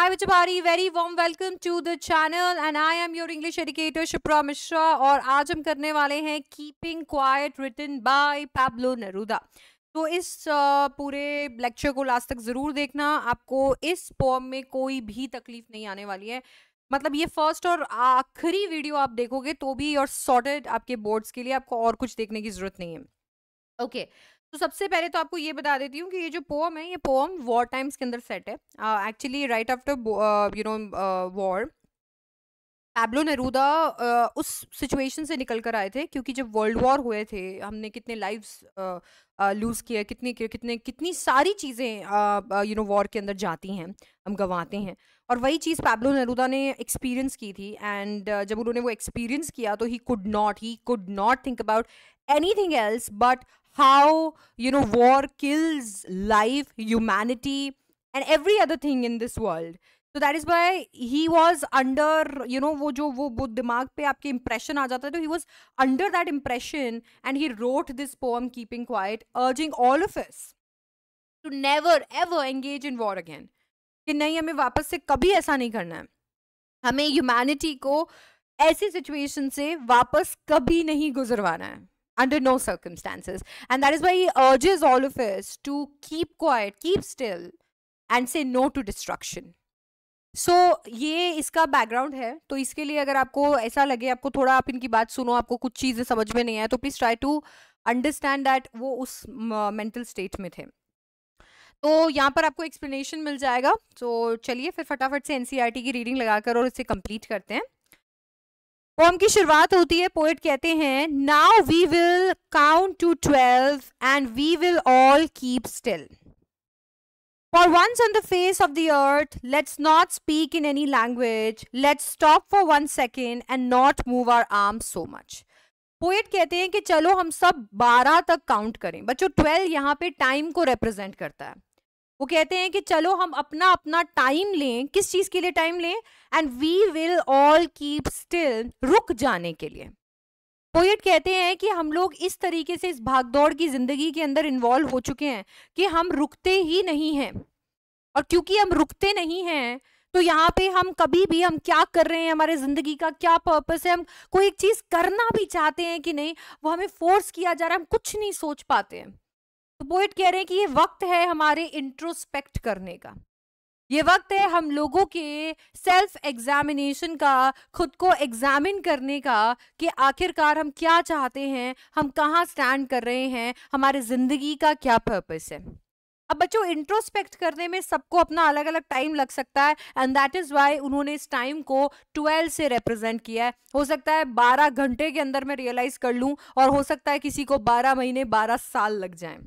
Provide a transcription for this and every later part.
Hi Vichapari, very warm welcome to the channel and I am your English educator Shipra Mishra और आज हम करने वाले हैं Keeping Quiet written by Pablo Neruda. तो इस पूरे लेक्चर को लास्ट तक ज़रूर देखना आपको इस पोम में कोई भी तकलीफ नहीं आने वाली है मतलब ये फर्स्ट और आखिरी वीडियो आप देखोगे तो भी और सॉर्टेड आपके बोर्ड्स के लिए आपको और कुछ देखने की ज़रूरत नहीं है ओके okay. तो सबसे पहले तो आपको ये बता देती हूँ कि ये जो पोम है ये पोम वॉर टाइम्स के अंदर सेट है actually right after you know war Pablo Neruda uh, उस सिचुएशन से निकल कर आए थे क्योंकि जब वर्ल्ड वॉर हुए थे हमने कितने लाइव्स लूज़ किए कितने कितने कितनी सारी चीज़ें यू नो वॉर के अंदर जाती हैं हम गंवाते हैं और वही चीज़ पैब्लो नरूदा ने एक्सपीरियंस की थी एंड uh, जब उन्होंने वो एक्सपीरियंस किया तो he could not he could not think about anything else but how you know war kills life humanity and every other thing in this world तो that is by he was under you know वो जो वो वो दिमाग पे आपके impression आ जाता है तो he was under that impression and he wrote this poem keeping quite urging all of us to never ever engage in war again कि नहीं हमें वापस से कभी ऐसा नहीं करना है हमें ह्यूमैनिटी को ऐसी सिचुएशन से वापस कभी नहीं गुजरवाना है under no circumstances and that is why he urges all of us to keep quiet keep still and say no to destruction so so, ये इसका बैकग्राउंड है तो इसके लिए अगर आपको ऐसा लगे आपको थोड़ा आप इनकी बात सुनो आपको कुछ चीज़ें समझ में नहीं आए तो please try to understand that वो उस मेंटल uh, स्टेट में थे तो यहाँ पर आपको एक्सप्लेनेशन मिल जाएगा तो चलिए फिर फटाफट से एनसीईआरटी e की रीडिंग लगाकर और इसे कंप्लीट करते हैं पोम की शुरुआत होती है पोइट कहते हैं now we will count to twelve and we will all keep still For once on the face of the earth, let's not speak in any language. Let's stop for one second and not move our arms so much. Poet कहते हैं कि चलो हम सब 12 तक count करें बच्चों 12 यहाँ पे टाइम को रिप्रेजेंट करता है वो कहते हैं कि चलो हम अपना अपना टाइम लें किस चीज़ के लिए टाइम लें and we will all keep still रुक जाने के लिए पोइट तो कहते हैं कि हम लोग इस तरीके से इस भागदौड़ की ज़िंदगी के अंदर इन्वॉल्व हो चुके हैं कि हम रुकते ही नहीं हैं और क्योंकि हम रुकते नहीं हैं तो यहाँ पे हम कभी भी हम क्या कर रहे हैं हमारे ज़िंदगी का क्या पर्पस है हम कोई एक चीज़ करना भी चाहते हैं कि नहीं वो हमें फोर्स किया जा रहा है हम कुछ नहीं सोच पाते हैं तो पोइट कह रहे हैं कि ये वक्त है हमारे इंट्रोस्पेक्ट करने का ये वक्त है हम लोगों के सेल्फ एग्जामिनेशन का खुद को एग्जामिन करने का कि आखिरकार हम क्या चाहते हैं हम कहाँ स्टैंड कर रहे हैं हमारे ज़िंदगी का क्या पर्पस है अब बच्चों इंट्रोस्पेक्ट करने में सबको अपना अलग अलग टाइम लग सकता है एंड दैट इज़ वाई उन्होंने इस टाइम को 12 से रिप्रेजेंट किया है हो सकता है 12 घंटे के अंदर मैं रियलाइज़ कर लूँ और हो सकता है किसी को 12 महीने 12 साल लग जाएं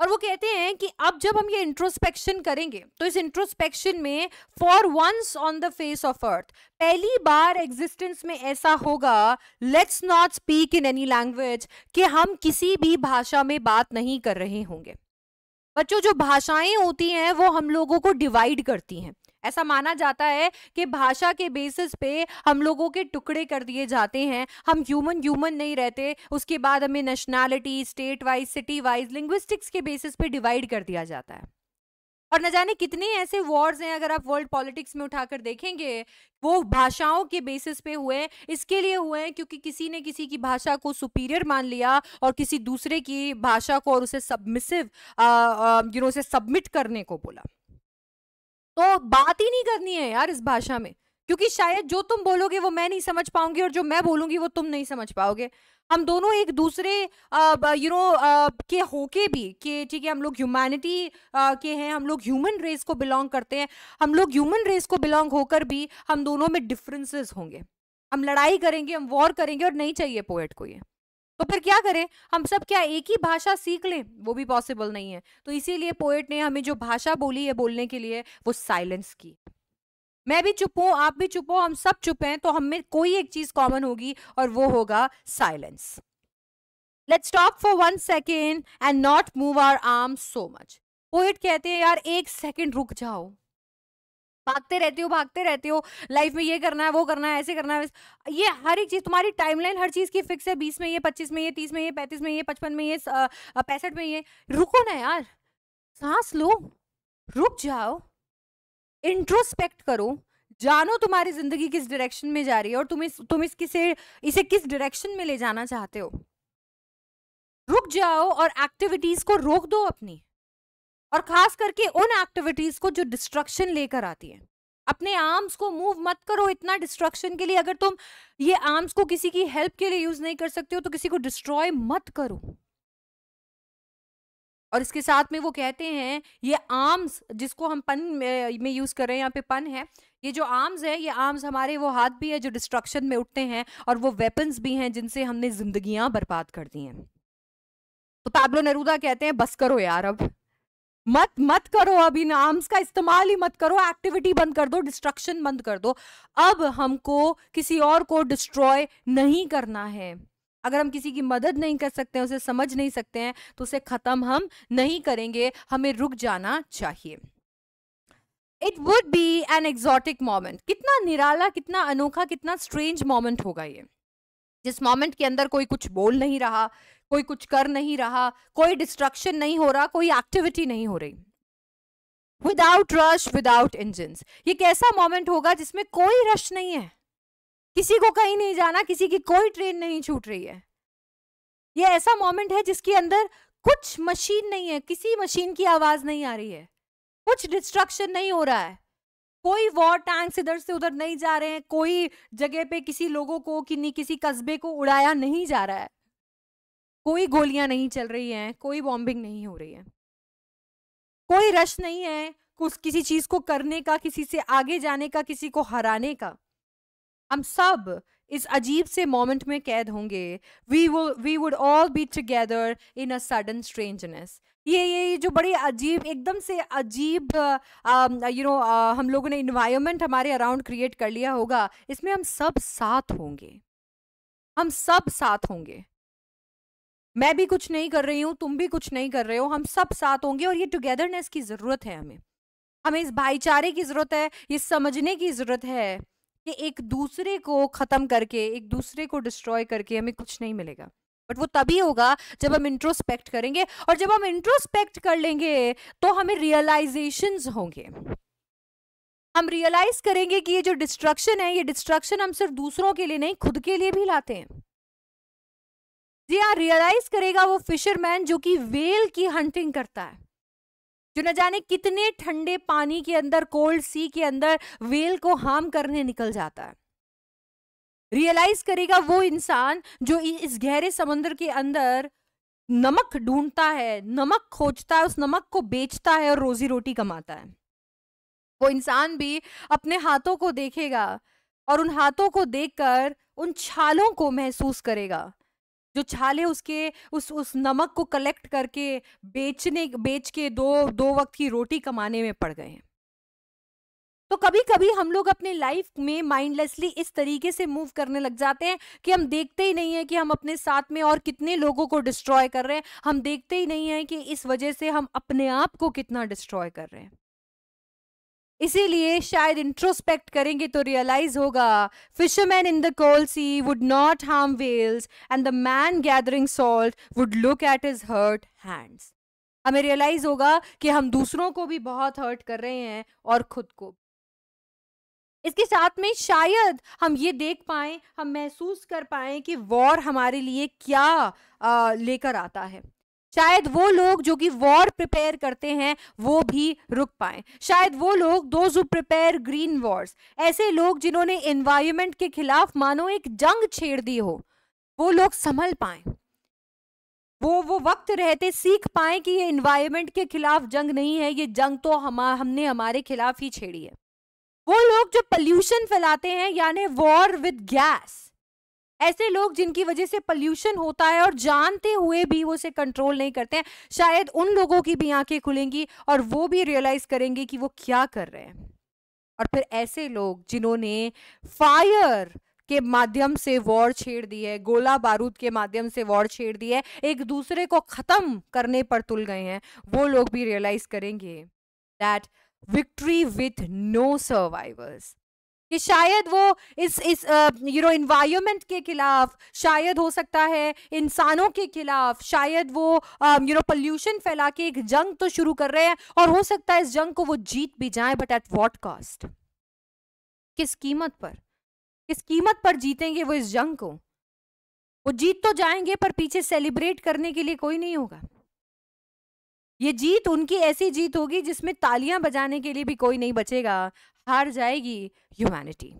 और वो कहते हैं कि अब जब हम ये इंट्रोस्पेक्शन करेंगे तो इस इंट्रोस्पेक्शन में for once on the face of earth पहली बार एग्जिस्टेंस में ऐसा होगा let's not speak in any language कि हम किसी भी भाषा में बात नहीं कर रहे होंगे बच्चों जो भाषाएं होती हैं वो हम लोगों को डिवाइड करती हैं ऐसा माना जाता है कि भाषा के बेसिस पे हम लोगों के टुकड़े कर दिए जाते हैं हम ह्यूमन ह्यूमन नहीं रहते उसके बाद हमें nationality state wise city wise linguistics के बेसिस पे डिवाइड कर दिया जाता है और न जाने कितने ऐसे वॉर्स हैं अगर आप वर्ल्ड पॉलिटिक्स में उठाकर देखेंगे वो भाषाओं के बेसिस पे हुए इसके लिए हुए हैं क्योंकि किसी ने किसी की भाषा को सुपीरियर मान लिया और किसी दूसरे की भाषा को और उसे सबमिसिव यू नो उसे सबमिट करने को बोला तो बात ही नहीं करनी है यार इस भाषा में क्योंकि शायद जो तुम बोलोगे वो मैं नहीं समझ पाऊंगी और जो मैं बोलूंगी वो तुम नहीं समझ पाओगे हम दोनों एक दूसरे यू नो के होके भी कि ठीक है हम लोग ह्यूमैनिटी के हैं हम लोग ह्यूमन रेस को बिलोंग करते हैं हम लोग ह्यूमन रेस को बिलोंग होकर भी हम दोनों में डिफरेंसेस होंगे हम लड़ाई करेंगे हम वॉर करेंगे और नहीं चाहिए पोएट को ये तो फिर क्या करें हम सब क्या एक ही भाषा सीख लें वो भी पॉसिबल नहीं है तो इसीलिए पोएट ने हमें जो भाषा बोली है बोलने के लिए वो साइलेंस की मैं भी चुप हूं आप भी चुप हो हम सब चुप हैं तो हमें कोई एक चीज कॉमन होगी और वो होगा silence let's stop for one second and not move our arm so much poet कहते हैं यार एक सेकेंड रुक जाओ भागते रहते हो भागते रहते हो लाइफ में ये करना है वो करना है ऐसे करना है ये हर एक चीज़ तुम्हारी टाइमलाइन हर चीज़ की फिक्स है बीस में ये पच्चीस में ये तीस में ये पैंतीस में ये पचपन में ये पैंसठ में ये रुको ना यार सांस लो रुक जाओ इंट्रोस्पेक्ट करो जानो तुम्हारी जिंदगी किस डायरेक्शन में जा रही है और तुम इस तुम इस किसे इसे किस डायरेक्शन में ले जाना चाहते हो रुक जाओ और एक्टिविटीज को रोक दो अपनी और खास करके उन एक्टिविटीज को जो डिस्ट्रक्शन लेकर आती है अपने आर्म्स को मूव मत करो इतना डिस्ट्रक्शन के लिए अगर तुम ये आर्म्स को किसी की हेल्प के लिए यूज नहीं कर सकते हो तो किसी को डिस्ट्रॉय मत करो और इसके साथ में वो कहते हैं ये आर्म्स जिसको हम पन में, में यूज कर रहे हैं यहाँ पे पन है ये जो आर्म्स है ये आर्म्स हमारे वो हाथ भी है जो डिस्ट्रक्शन में उठते हैं और वो वेपन्स भी हैं जिनसे हमने जिंदगियां बर्बाद कर दी हैं तो पैब्लो नरूदा कहते हैं बस करो यार अब मत मत करो अभी ना आर्म्स का इस्तेमाल ही मत करो एक्टिविटी बंद कर दो डिस्ट्रक्शन बंद कर दो अब हमको किसी और को डिस्ट्रॉय नहीं करना है अगर हम किसी की मदद नहीं कर सकते हैं उसे समझ नहीं सकते हैं तो उसे ख़त्म हम नहीं करेंगे हमें रुक जाना चाहिए it would be an exotic moment कितना निराला कितना अनोखा कितना स्ट्रेंज मोमेंट होगा ये जिस मोमेंट के अंदर कोई कुछ बोल नहीं रहा कोई कुछ कर नहीं रहा कोई डिस्ट्रक्शन नहीं हो रहा कोई एक्टिविटी नहीं हो रही विदाउट रश विदाउट इंजिन ये कैसा मोमेंट होगा जिसमें कोई रश नहीं है किसी को कहीं नहीं जाना किसी की कोई ट्रेन नहीं छूट रही है ये ऐसा मोमेंट है जिसके अंदर कुछ मशीन नहीं है किसी मशीन की आवाज नहीं आ रही है कुछ डिस्ट्रक्शन नहीं हो रहा है कोई वॉर टैंक्स इधर से उधर नहीं जा रहे हैं कोई जगह पे किसी लोगों को कि किसी कस्बे को उड़ाया नहीं जा रहा है कोई गोलियां नहीं चल रही हैं कोई बॉम्बिंग नहीं हो रही है कोई रश नहीं है कुछ किसी चीज को करने का किसी से आगे जाने का किसी को हराने का हम सब इस अजीब से मोमेंट में कैद होंगे वी वो we would all be together in a sudden strangeness ये ये जो बड़ी अजीब एकदम से अजीब यू नो हम लोगों ने इन्वायरमेंट हमारे अराउंड क्रिएट कर लिया होगा इसमें हम सब साथ होंगे हम सब साथ होंगे मैं भी कुछ नहीं कर रही हूँ तुम भी कुछ नहीं कर रहे हो हम सब साथ होंगे और ये टुगेदरनेस की ज़रूरत है हमें हमें इस भाईचारे की ज़रूरत है ये समझने की ज़रूरत है कि एक दूसरे को ख़त्म करके एक दूसरे को डिस्ट्रॉय करके हमें कुछ नहीं मिलेगा बट वो तभी होगा जब हम इंट्रोस्पेक्ट करेंगे और जब हम इंट्रोस्पेक्ट कर लेंगे तो हमें रियलाइजेशन होंगे हम रियलाइज करेंगे कि ये जो डिस्ट्रक्शन है ये डिस्ट्रक्शन हम सिर्फ दूसरों के लिए नहीं खुद के लिए भी लाते हैं जी हाँ रियलाइज करेगा वो फिशरमैन जो कि वेल की हंटिंग करता है जो न जाने कितने ठंडे पानी के अंदर कोल्ड सी के अंदर वेल को हार्म करने निकल जाता है रियलाइज करेगा वो इंसान जो इस गहरे समंदर के अंदर नमक ढूंढता है नमक खोजता है उस नमक को बेचता है और रोजी रोटी कमाता है वो इंसान भी अपने हाथों को देखेगा और उन हाथों को देखकर उन छालों को महसूस करेगा जो छाले उसके उस उस नमक को कलेक्ट करके बेचने बेच के दो दो वक्त की रोटी कमाने में पड़ गए हैं तो कभी कभी हम लोग अपने लाइफ में माइंडलेसली इस तरीके से मूव करने लग जाते हैं कि हम देखते ही नहीं है कि हम अपने साथ में और कितने लोगों को डिस्ट्रॉय कर रहे हैं हम देखते ही नहीं है कि इस वजह से हम अपने आप को कितना डिस्ट्रॉय कर रहे हैं इसीलिए शायद इंट्रोस्पेक्ट करेंगे तो रियलाइज होगा fisherman in the cold sea would not harm whales and the man gathering salt would look at his hurt hands हमें रियलाइज होगा कि हम दूसरों को भी बहुत हर्ट कर रहे हैं और खुद को इसके साथ में शायद हम ये देख पाए हम महसूस कर पाए कि वॉर हमारे लिए क्या लेकर आता है शायद वो लोग जो कि वॉर प्रिपेयर करते हैं वो भी रुक पाए शायद वो लोग दोज प्रिपेयर ग्रीन वॉर्स ऐसे लोग जिन्होंने एनवायरमेंट के खिलाफ मानो एक जंग छेड़ दी हो वो लोग संभल पाए वो वो वक्त रहते सीख पाए कि ये इन्वायरमेंट के खिलाफ जंग नहीं है ये जंग तो हम हमने हमारे खिलाफ ही छेड़ी है वो लोग जो पल्यूशन फैलाते हैं यानी वॉर विद गैस ऐसे लोग जिनकी वजह से पॉल्यूशन होता है और जानते हुए भी वो उसे कंट्रोल नहीं करते हैं शायद उन लोगों की भी आंखें खुलेंगी और वो भी रियलाइज करेंगे कि वो क्या कर रहे हैं और फिर ऐसे लोग जिन्होंने फायर के माध्यम से वॉर छेड़ दी है गोला बारूद के माध्यम से वॉर छेड़ दी है एक दूसरे को ख़त्म करने पर तुल गए हैं वो लोग भी रियलाइज करेंगे that victory with no survivors कि शायद वो इस इस यू नो इन्वायरमेंट के खिलाफ शायद हो सकता है इंसानों के खिलाफ शायद वो यू नो पोल्यूशन फैला के एक जंग तो शुरू कर रहे हैं और हो सकता है इस जंग को वो जीत भी जाए बट एट वॉट कॉस्ट किस कीमत पर किस कीमत पर जीतेंगे वो इस जंग को वो जीत तो जाएंगे पर पीछे सेलिब्रेट करने के लिए कोई नहीं होगा ये जीत उनकी ऐसी जीत होगी जिसमें तालियां बजाने के लिए भी कोई नहीं बचेगा हार जाएगी ह्यूमैनिटी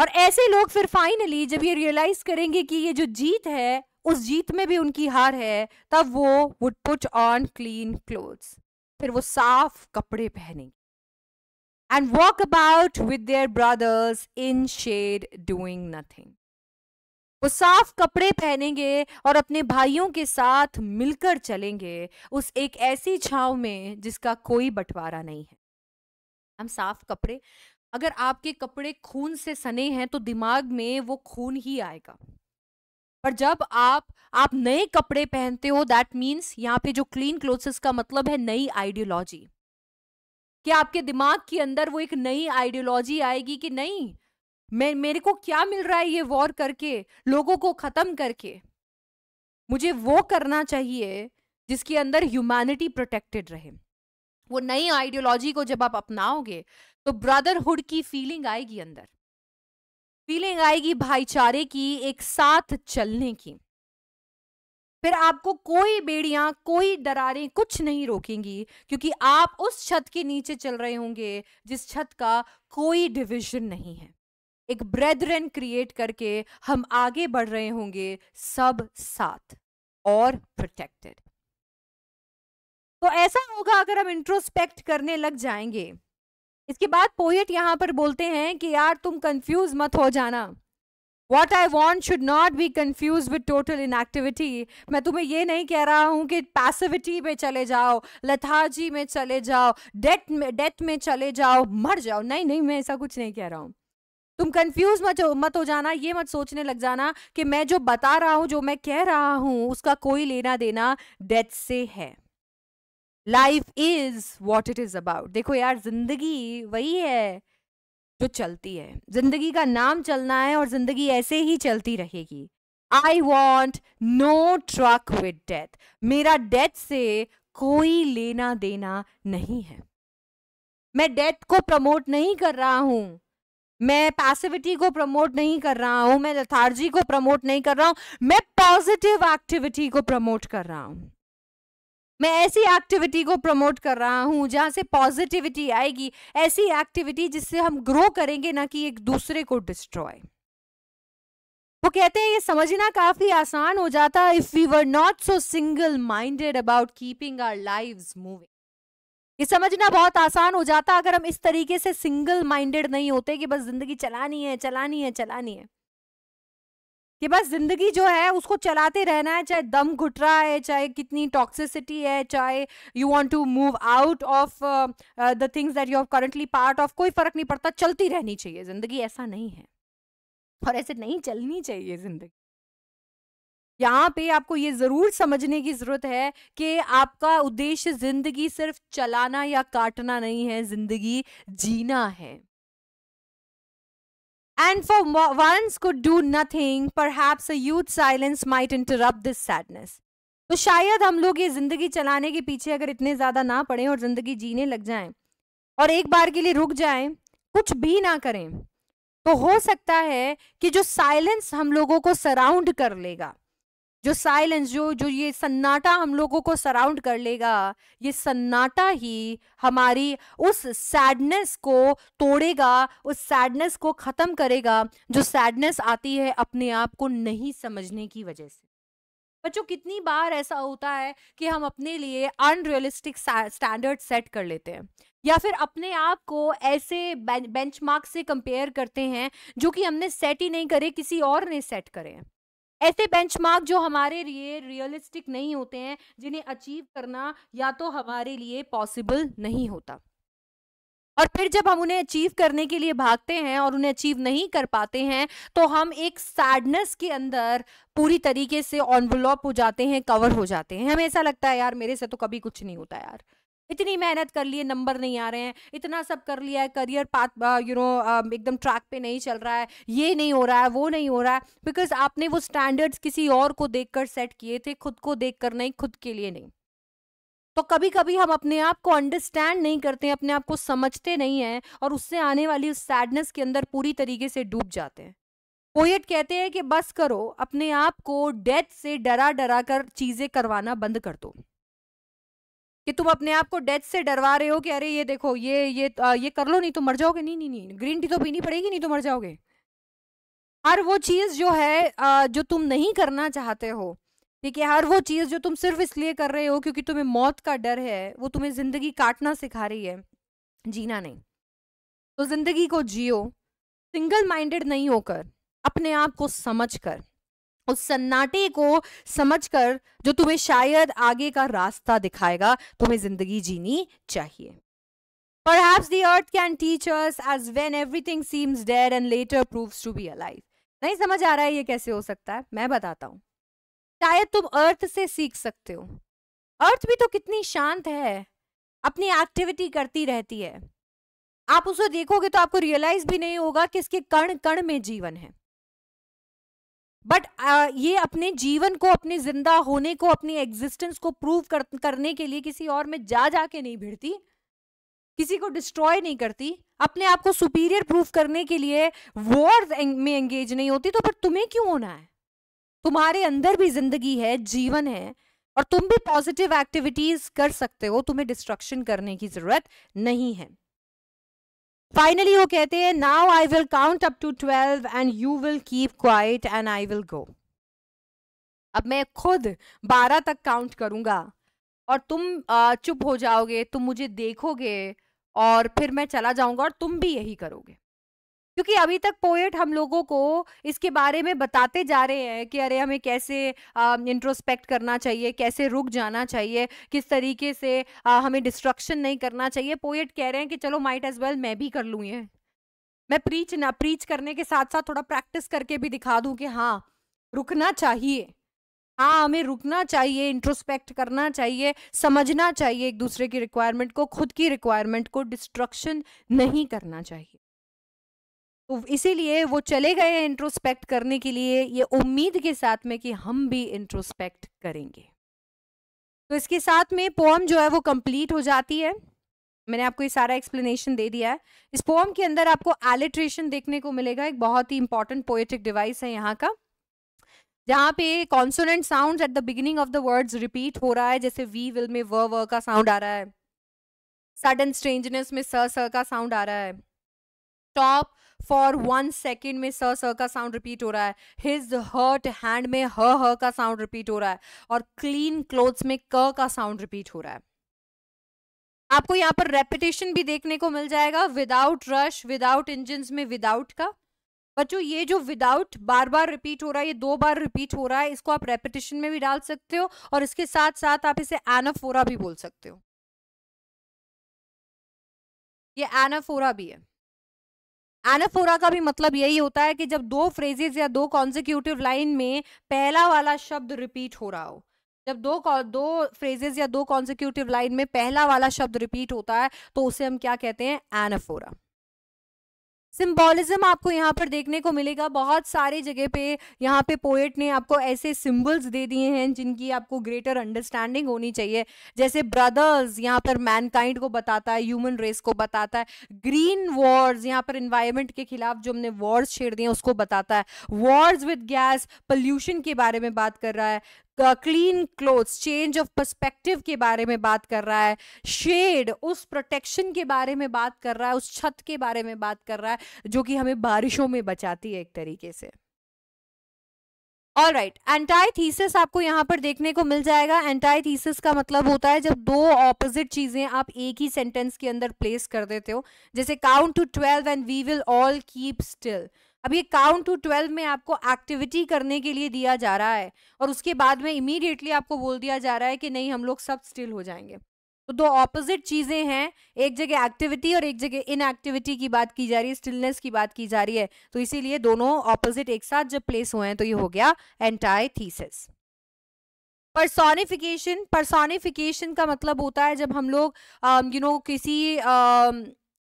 और ऐसे लोग फिर फाइनली जब ये रियलाइज करेंगे कि ये जो जीत है उस जीत में भी उनकी हार है तब वो would put on clean clothes फिर वो साफ कपड़े पहनेंगे and walk about with their brothers in shade doing nothing वो साफ कपड़े पहनेंगे और अपने भाइयों के साथ मिलकर चलेंगे उस एक ऐसी छाव में जिसका कोई बंटवारा नहीं है हम साफ कपड़े अगर आपके कपड़े खून से सने हैं तो दिमाग में वो खून ही आएगा पर जब आप आप नए कपड़े पहनते हो दैट मीन्स यहाँ पे जो क्लीन क्लोथ्स का मतलब है नई आइडियोलॉजी कि आपके दिमाग के अंदर वो एक नई आइडियोलॉजी आएगी कि नहीं मैं मेरे को क्या मिल रहा है ये वॉर करके लोगों को ख़त्म करके मुझे वो करना चाहिए जिसके अंदर ह्यूमैनिटी प्रोटेक्टेड रहे वो नई आइडियोलॉजी को जब आप अपनाओगे तो ब्रदरहुड की फीलिंग आएगी अंदर फीलिंग आएगी भाईचारे की एक साथ चलने की फिर आपको कोई बेड़ियां कोई दरारें कुछ नहीं रोकेंगी क्योंकि आप उस छत के नीचे चल रहे होंगे जिस छत का कोई डिविजन नहीं है एक ब्रेदरन क्रिएट करके हम आगे बढ़ रहे होंगे सब साथ और प्रोटेक्टेड तो ऐसा होगा अगर हम इंट्रोस्पेक्ट करने लग जाएंगे इसके बाद पोएट यहां पर बोलते हैं कि यार तुम कंफ्यूज मत हो जाना what I want should not be confuse with total in activity मैं तुम्हें ये नहीं कह रहा हूँ कि पैसिविटी में चले जाओ लथाजी में चले जाओ डेथ में डेथ में चले जाओ मर जाओ नहीं नहीं मैं ऐसा कुछ नहीं कह रहा हूँ तुम कंफ्यूज मत हो मत हो जाना ये मत सोचने लग जाना कि मैं जो बता रहा हूं जो मैं कह रहा हूं उसका कोई लेना देना डेथ से है life is what it is about देखो यार जिंदगी वही है जो चलती है जिंदगी का नाम चलना है और जिंदगी ऐसे ही चलती रहेगी I want no truck with death मेरा डेथ से कोई लेना देना नहीं है मैं डेथ को प्रमोट नहीं कर रहा हूं मैं पैसिविटी को प्रमोट नहीं कर रहा हूँ मैं लथार्जी को प्रमोट नहीं कर रहा हूँ मैं पॉजिटिव एक्टिविटी को प्रमोट कर रहा हूं मैं ऐसी एक्टिविटी को प्रमोट कर रहा हूँ जहाँ से पॉजिटिविटी आएगी ऐसी एक्टिविटी जिससे हम ग्रो करेंगे ना कि एक दूसरे को डिस्ट्रॉय वो कहते हैं ये समझना काफी आसान हो जाता if we were not so single minded about keeping our live moving ये समझना बहुत आसान हो जाता अगर हम इस तरीके से सिंगल माइंडेड नहीं होते कि बस जिंदगी चलानी है चलानी है चलानी है कि बस जिंदगी जो है उसको चलाते रहना है चाहे दम घुट रहा है चाहे कितनी टॉक्सिसिटी है चाहे you want to move out of the things that you are currently part of कोई फर्क नहीं पड़ता चलती रहनी चाहिए जिंदगी ऐसा नहीं है और ऐसे नहीं चलनी चाहिए जिंदगी यहाँ पे आपको ये जरूर समझने की जरूरत है कि आपका उद्देश्य जिंदगी सिर्फ चलाना या काटना नहीं है जिंदगी जीना है And for once could do nothing, perhaps a huge silence might interrupt this sadness. तो शायद हम लोग ये जिंदगी चलाने के पीछे अगर इतने ज्यादा ना पड़े और जिंदगी जीने लग जाए और एक बार के लिए रुक जाए कुछ भी ना करें तो हो सकता है कि जो साइलेंस हम लोगों को सराउंड कर लेगा जो साइलेंस जो जो ये सन्नाटा हम लोगों को सराउंड कर लेगा ये सन्नाटा ही हमारी उस सैडनेस को तोड़ेगा उस सैडनेस को ख़त्म करेगा जो सैडनेस आती है अपने आप को नहीं समझने की वजह से बच्चों कितनी बार ऐसा होता है कि हम अपने लिए अनरियलिस्टिक स्टैंडर्ड सेट कर लेते हैं या फिर अपने आप को ऐसे बेंचमार्क से कंपेयर करते हैं जो कि हमने सेट ही नहीं करे किसी और ने सेट करे हैं ऐसे बेंचमार्क जो हमारे लिए रियलिस्टिक नहीं होते हैं जिन्हें अचीव करना या तो हमारे लिए पॉसिबल नहीं होता और फिर जब हम उन्हें अचीव करने के लिए भागते हैं और उन्हें अचीव नहीं कर पाते हैं तो हम एक सैडनेस के अंदर पूरी तरीके से ऑनवलॉप हो जाते हैं कवर हो जाते हैं हमें ऐसा लगता है यार मेरे से तो कभी कुछ नहीं होता यार इतनी मेहनत कर लिए नंबर नहीं आ रहे हैं इतना सब कर लिया है करियर पाथ यू नो एकदम ट्रैक पे नहीं चल रहा है ये नहीं हो रहा है वो नहीं हो रहा है बिकॉज आपने वो स्टैंडर्ड्स किसी और को देख सेट किए थे खुद को देख नहीं खुद के लिए नहीं तो कभी कभी हम अपने आप को अंडरस्टैंड नहीं करते हैं अपने आप को समझते नहीं हैं और उससे आने वाली उस सैडनेस के अंदर पूरी तरीके से डूब जाते हैं पोएट कहते हैं कि बस करो अपने आप को डेथ से डरा डरा कर चीज़ें करवाना बंद कर दो कि तुम अपने आप को डेथ से डरवा रहे हो कि अरे ये देखो ये ये आ, ये कर लो नहीं तो मर जाओगे नहीं नहीं नहीं ग्रीन टी तो पीनी पड़ेगी नहीं तो मर जाओगे हर वो चीज़ जो है आ, जो तुम नहीं करना चाहते हो ठीक है हर वो चीज़ जो तुम सिर्फ इसलिए कर रहे हो क्योंकि तुम्हें मौत का डर है वो तुम्हें ज़िंदगी काटना सिखा रही है जीना नहीं तो ज़िंदगी को जियो सिंगल माइंडेड नहीं होकर अपने आप को समझ कर उस सन्नाटे को समझकर जो तुम्हें शायद आगे का रास्ता दिखाएगा तुम्हें जिंदगी जीनी चाहिए Perhaps the earth can teach us as when everything seems dead and later proves to be alive. नहीं समझ आ रहा है ये कैसे हो सकता है मैं बताता हूँ शायद तुम अर्थ से सीख सकते हो अर्थ भी तो कितनी शांत है अपनी एक्टिविटी करती रहती है आप उसे देखोगे तो आपको रियलाइज भी नहीं होगा कि इसके कण कण में जीवन है बट uh, ये अपने जीवन को अपने जिंदा होने को अपनी एग्जिस्टेंस को प्रूव कर, करने के लिए किसी और में जा जाके नहीं भिड़ती किसी को डिस्ट्रॉय नहीं करती अपने आप को सुपीरियर प्रूव करने के लिए वॉर में एंगेज नहीं होती तो फिर तुम्हें क्यों होना है तुम्हारे अंदर भी जिंदगी है जीवन है और तुम भी पॉजिटिव एक्टिविटीज कर सकते हो तुम्हें डिस्ट्रक्शन करने की जरूरत नहीं है फाइनली वो कहते हैं now I will count up to twelve and you will keep quiet and I will go अब मैं खुद बारह तक काउंट करूंगा और तुम चुप हो जाओगे तुम मुझे देखोगे और फिर मैं चला जाऊंगा और तुम भी यही करोगे क्योंकि अभी तक पोएट हम लोगों को इसके बारे में बताते जा रहे हैं कि अरे हमें कैसे इंट्रोस्पेक्ट करना चाहिए कैसे रुक जाना चाहिए किस तरीके से आ, हमें डिस्ट्रक्शन नहीं करना चाहिए पोएट कह रहे हैं कि चलो माइट एज वेल मैं भी कर लूँ ये मैं प्रीच ना प्रीच करने के साथ साथ थोड़ा प्रैक्टिस करके भी दिखा दूँ कि हाँ रुकना चाहिए हाँ हमें रुकना चाहिए इंट्रोस्पेक्ट करना चाहिए समझना चाहिए एक दूसरे की रिक्वायरमेंट को खुद की रिक्वायरमेंट को डिस्ट्रक्शन नहीं करना चाहिए इसीलिए वो चले गए हैं इंट्रोस्पेक्ट करने के लिए ये उम्मीद के साथ में कि हम भी इंट्रोस्पेक्ट करेंगे तो इसके साथ में पोम जो है वो कंप्लीट हो जाती है मैंने आपको ये सारा एक्सप्लेनेशन दे दिया है इस पोम के अंदर आपको एलिट्रेशन देखने को मिलेगा एक बहुत ही इंपॉर्टेंट पोएटिक डिवाइस है यहाँ का जहाँ पे consonant sound at the beginning of the words repeat हो रहा है जैसे वी विल में व व का साउंड आ रहा है सडन स्ट्रेंजनेस में स स का साउंड आ रहा है टॉप फॉर वन सेकेंड में स स का साउंड रिपीट हो रहा है हिज हर्ट हैंड में ह ह का साउंड रिपीट हो रहा है और क्लीन क्लोथ्स में क का साउंड रिपीट हो रहा है आपको यहां पर रेपिटेशन भी देखने को मिल जाएगा विदाउट रश विदाउट इंजन में विदाउट का बच्चों ये जो विदाउट बार बार रिपीट हो रहा है ये दो बार रिपीट हो रहा है इसको आप रेपिटेशन में भी डाल सकते हो और इसके साथ साथ आप इसे एनाफोरा भी बोल सकते हो ये एनाफोरा भी है एनाफोरा का भी मतलब यही होता है कि जब दो फ्रेजेस या दो कॉन्जिक्यूटिव लाइन में पहला वाला शब्द रिपीट हो रहा हो जब दो दो फ्रेजेज या दो कॉन्जिक्यूटिव लाइन में पहला वाला शब्द रिपीट होता है तो उसे हम क्या कहते हैं एनाफोरा सिम्बॉलिज्म आपको यहाँ पर देखने को मिलेगा बहुत सारे जगह पे यहाँ पे पोएट ने आपको ऐसे सिम्बल्स दे दिए हैं जिनकी आपको ग्रेटर अंडरस्टैंडिंग होनी चाहिए जैसे ब्रदर्स यहाँ पर मैनकाइंड को बताता है ह्यूमन रेस को बताता है ग्रीन वॉर्स यहाँ पर इन्वायरमेंट के खिलाफ जो हमने वॉर्स छेड़ दिए उसको बताता है वॉर्स विद गैस पल्यूशन के बारे में बात कर रहा है clean clothes change of perspective के बारे में बात कर रहा है शेड उस प्रोटेक्शन के बारे में बात कर रहा है उस छत के बारे में बात कर रहा है जो कि हमें बारिशों में बचाती है एक तरीके से ऑल राइट एंटाई थीसिस आपको यहाँ पर देखने को मिल जाएगा एंटाई थीसिस का मतलब होता है जब दो ऑपोजिट चीज़ें आप एक ही सेंटेंस के अंदर प्लेस कर देते हो जैसे count to twelve and we will all keep still अब ये काउंट टू ट्वेल्व में आपको एक्टिविटी करने के लिए दिया जा रहा है और उसके बाद में इमीडिएटली आपको बोल दिया जा रहा है कि नहीं हम लोग सब स्टिल हो जाएंगे तो दो ऑपोजिट चीज़ें हैं एक जगह एक्टिविटी और एक जगह इनएक्टिविटी की बात की जा रही है स्टिलनेस की बात की जा रही है तो इसीलिए दोनों ऑपोजिट एक साथ जब प्लेस हुए हैं तो ये हो गया एंटाई थीसिस परसोनिफिकेशन परसोनिफिकेशन का मतलब होता है जब हम लोग यू um, नो किसी आ, um,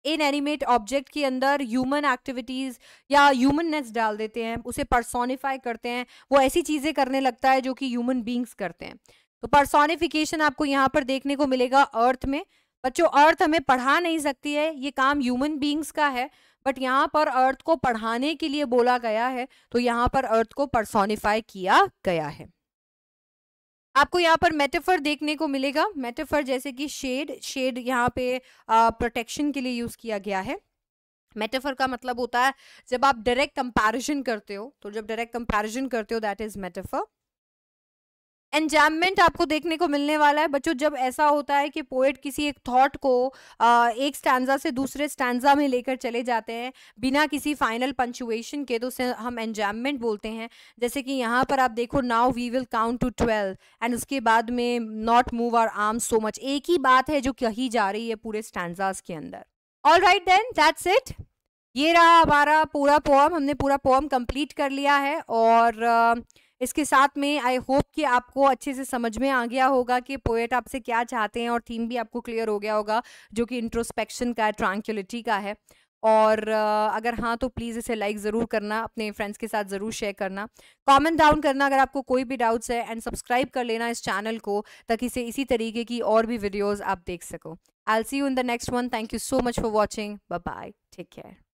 एनिमेट ऑब्जेक्ट के अंदर ह्यूमन एक्टिविटीज़ या ह्यूमननेस डाल देते हैं उसे परसोनिफाई करते हैं वो ऐसी चीज़ें करने लगता है जो कि ह्यूमन बींग्स करते हैं तो परसोनिफिकेशन आपको यहाँ पर देखने को मिलेगा अर्थ में बच्चों अर्थ हमें पढ़ा नहीं सकती है ये काम ह्यूमन बींग्स का है बट यहाँ पर अर्थ को पढ़ाने के लिए बोला गया है तो यहाँ पर अर्थ को परसोनिफाई किया गया है आपको यहाँ पर मेटेफर देखने को मिलेगा मेटेफर जैसे कि शेड शेड यहाँ पे प्रोटेक्शन के लिए यूज़ किया गया है मेटेफर का मतलब होता है जब आप डायरेक्ट कंपैरिजन करते हो तो जब डायरेक्ट कंपैरिजन करते हो दैट इज मेटेफर एंजाममेंट आपको देखने को मिलने वाला है बच्चों जब ऐसा होता है कि पोएट किसी एक थॉट को एक स्टैंडा से दूसरे स्टैंडा में लेकर चले जाते हैं बिना किसी फाइनल पंचुएशन के तो उसे हम एंजाममेंट बोलते हैं जैसे कि यहाँ पर आप देखो now we will count to twelve and उसके बाद में not move our arm so much एक ही बात है जो कही जा रही है पूरे स्टैंडाज के अंदर all right then that's it ये रहा हमारा पूरा पोम हमने पूरा पोम कंप्लीट कर लिया है और uh, इसके साथ में आई होप कि आपको अच्छे से समझ में आ गया होगा कि पोएट आपसे क्या चाहते हैं और थीम भी आपको क्लियर हो गया होगा जो कि इंट्रोस्पेक्शन का है ट्रांक्यूलिटी का है और अगर हाँ तो प्लीज़ इसे लाइक ज़रूर करना अपने फ्रेंड्स के साथ ज़रूर शेयर करना कमेंट डाउन करना अगर आपको कोई भी डाउट्स है एंड सब्सक्राइब कर लेना इस चैनल को ताकि इसे इसी तरीके की और भी वीडियोस आप देख सको I see you in the next one thank you so much for watching bye take care